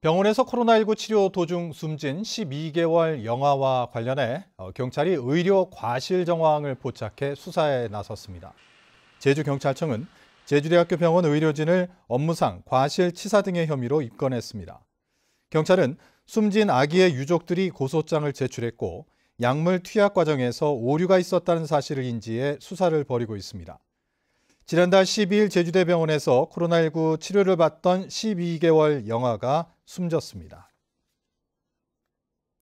병원에서 코로나19 치료 도중 숨진 12개월 영아와 관련해 어, 경찰이 의료 과실 정황을 포착해 수사에 나섰습니다. 제주경찰청은 제주대학교 병원 의료진을 업무상 과실치사 등의 혐의로 입건했습니다. 경찰은 숨진 아기의 유족들이 고소장을 제출했고 약물 투약 과정에서 오류가 있었다는 사실을 인지해 수사를 벌이고 있습니다. 지난달 12일 제주대병원에서 코로나19 치료를 받던 12개월 영아가 숨졌습니다.